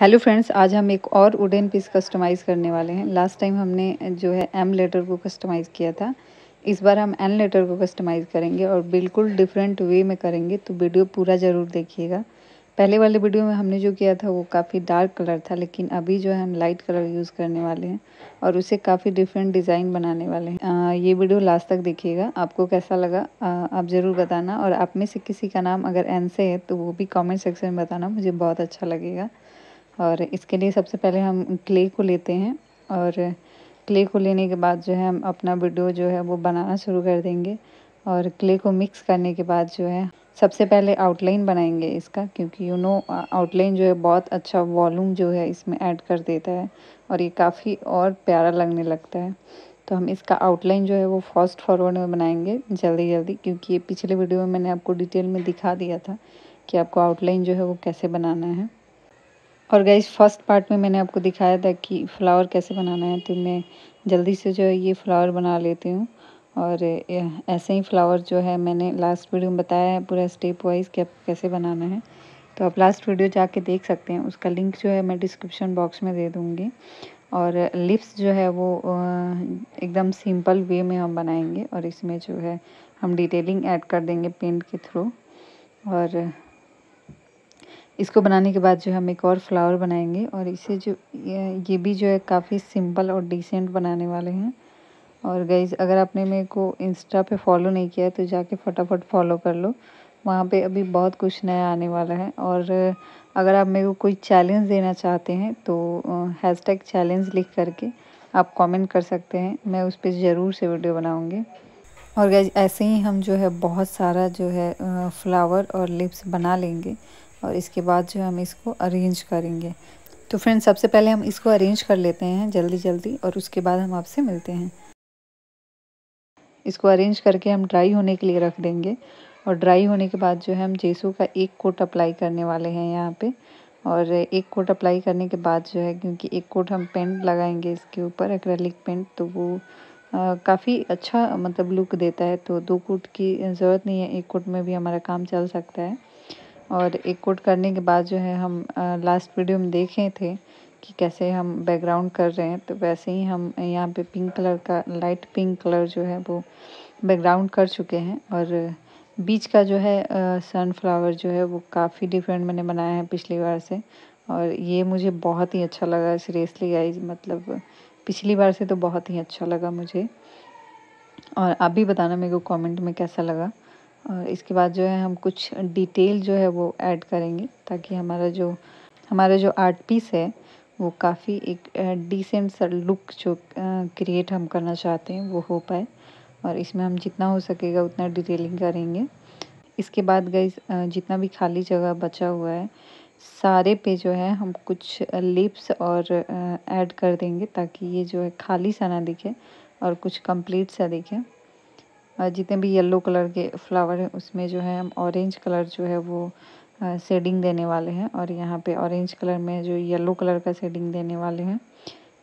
hello friends आज हम एक और वुडन पीस कस्टमाइज़ करने वाले हैं लास्ट टाइम हमने जो है एम लेटर को कस्टमाइज़ किया था इस बार हम एन लेटर को कस्टमाइज़ करेंगे और बिल्कुल डिफरेंट वे में करेंगे तो वीडियो पूरा ज़रूर देखिएगा पहले वाले वीडियो में हमने जो किया था वो काफ़ी डार्क कलर था लेकिन अभी जो है हम लाइट कलर यूज़ करने वाले हैं और उसे काफ़ी डिफरेंट डिज़ाइन बनाने वाले हैं आ, ये वीडियो लास्ट तक देखिएगा आपको कैसा लगा आ, आप ज़रूर बताना और आप में से किसी का नाम अगर एन से है तो वो भी कमेंट सेक्शन में बताना मुझे बहुत अच्छा लगेगा और इसके लिए सबसे पहले हम क्ले को लेते हैं और क्ले को लेने के बाद जो है हम अपना वीडियो जो है वो बनाना शुरू कर देंगे और क्ले को मिक्स करने के बाद जो है सबसे पहले आउटलाइन बनाएंगे इसका क्योंकि यू नो आउटलाइन जो है बहुत अच्छा वॉल्यूम जो है इसमें ऐड कर देता है और ये काफ़ी और प्यारा लगने लगता है तो हम इसका आउटलाइन जो है वो फास्ट फॉरवर्ड में बनाएंगे जल्दी जल्दी क्योंकि ये पिछले वीडियो में मैंने आपको डिटेल में दिखा दिया था कि आपको आउटलाइन जो है वो कैसे बनाना है और गैस फर्स्ट पार्ट में मैंने आपको दिखाया था कि फ्लावर कैसे बनाना है तो मैं जल्दी से जो है ये फ्लावर बना लेती हूँ और ऐसे ही फ्लावर जो है मैंने लास्ट वीडियो में बताया है पूरा स्टेप वाइज कि आपको कैसे बनाना है तो आप लास्ट वीडियो जाके देख सकते हैं उसका लिंक जो है मैं डिस्क्रिप्शन बॉक्स में दे दूँगी और लिप्स जो है वो एकदम सिंपल वे में हम बनाएंगे और इसमें जो है हम डिटेलिंग ऐड कर देंगे पेंट के थ्रू और इसको बनाने के बाद जो हम एक और फ्लावर बनाएंगे और इसे जो ये भी जो है काफ़ी सिंपल और डिसेंट बनाने वाले हैं और गईज़ अगर आपने मेरे को इंस्टा पे फॉलो नहीं किया है तो जाके फटाफट फॉलो कर लो वहाँ पे अभी बहुत कुछ नया आने वाला है और अगर आप मेरे को कोई चैलेंज देना चाहते हैं तो हैज़ टैग चैलेंज लिख करके आप कमेंट कर सकते हैं मैं उस पर ज़रूर से वीडियो बनाऊँगी और गैज ऐसे ही हम जो है बहुत सारा जो है फ्लावर और लिप्स बना लेंगे और इसके बाद जो हम इसको अरेंज करेंगे तो फ्रेंड्स सबसे पहले हम इसको अरेंज कर लेते हैं जल्दी जल्दी और उसके बाद हम आपसे मिलते हैं इसको अरेंज करके हम ड्राई होने के लिए रख देंगे और ड्राई होने के बाद जो है हम जेसू का एक कोट अप्लाई करने वाले हैं यहाँ पे और एक कोट अप्लाई करने के बाद जो है क्योंकि एक कोट हम पेंट लगाएंगे इसके ऊपर एक्रेलिक पेंट तो वो काफ़ी अच्छा मतलब लुक देता है तो दो कोट की ज़रूरत नहीं है एक कोट में भी हमारा काम चल सकता है और एक कोट करने के बाद जो है हम लास्ट वीडियो में देखे थे कि कैसे हम बैकग्राउंड कर रहे हैं तो वैसे ही हम यहाँ पे पिंक कलर का लाइट पिंक कलर जो है वो बैकग्राउंड कर चुके हैं और बीच का जो है सनफ्लावर जो है वो काफ़ी डिफरेंट मैंने बनाया है पिछली बार से और ये मुझे बहुत ही अच्छा लगा सीरियसली आई मतलब पिछली बार से तो बहुत ही अच्छा लगा मुझे और आप भी बताना मेरे को कमेंट में कैसा लगा और इसके बाद जो है हम कुछ डिटेल जो है वो ऐड करेंगे ताकि हमारा जो हमारा जो आर्ट पीस है वो काफ़ी एक डिसेंट सा लुक जो क्रिएट हम करना चाहते हैं वो हो पाए और इसमें हम जितना हो सकेगा उतना डिटेलिंग करेंगे इसके बाद गई जितना भी खाली जगह बचा हुआ है सारे पे जो है हम कुछ लिप्स और ऐड कर देंगे ताकि ये जो है खाली सा ना दिखे और कुछ कंप्लीट सा दिखे जितने भी येलो कलर के फ्लावर हैं उसमें जो है हम ऑरेंज कलर जो है वो शेडिंग देने वाले हैं और यहाँ पे ऑरेंज कलर में जो येलो कलर का शेडिंग देने वाले हैं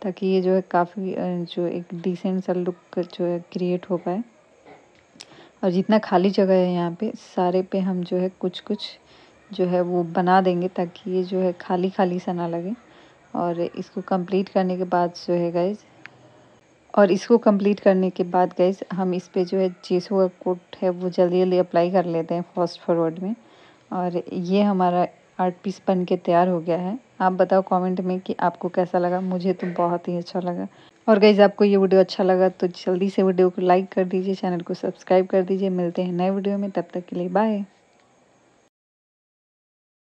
ताकि ये जो है काफ़ी जो एक डिसेंट सा लुक जो है क्रिएट हो पाए और जितना खाली जगह है यहाँ पे सारे पे हम जो है कुछ कुछ जो है वो बना देंगे ताकि ये जो है खाली खाली सा ना लगे और इसको कंप्लीट करने के बाद जो है गाइज और इसको कंप्लीट करने के बाद गैस हम इस पे जो है जेसो का कोट है वो जल्दी जल्दी अप्लाई कर लेते हैं फर्स्ट फॉरवर्ड में और ये हमारा आर्ट पीस बन के तैयार हो गया है आप बताओ कमेंट में कि आपको कैसा लगा मुझे तो बहुत ही अच्छा लगा और गैज़ आपको ये वीडियो अच्छा लगा तो जल्दी से वीडियो को लाइक कर दीजिए चैनल को सब्सक्राइब कर दीजिए मिलते हैं नए वीडियो में तब तक के लिए बाय